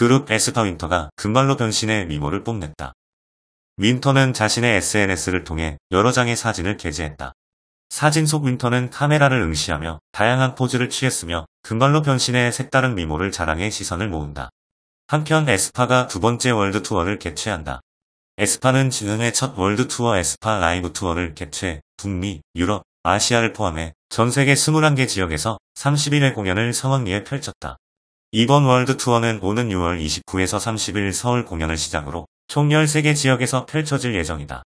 그룹 에스터 윈터가 금발로 변신해 미모를 뽐냈다. 윈터는 자신의 SNS를 통해 여러 장의 사진을 게재했다. 사진 속 윈터는 카메라를 응시하며 다양한 포즈를 취했으며 금발로 변신해 색다른 미모를 자랑해 시선을 모은다. 한편 에스파가 두 번째 월드 투어를 개최한다. 에스파는 지난해 첫 월드 투어 에스파 라이브 투어를 개최, 북미, 유럽, 아시아를 포함해 전 세계 21개 지역에서 31회 공연을 성황리에 펼쳤다. 이번 월드투어는 오는 6월 29에서 30일 서울 공연을 시작으로 총 13개 지역에서 펼쳐질 예정이다.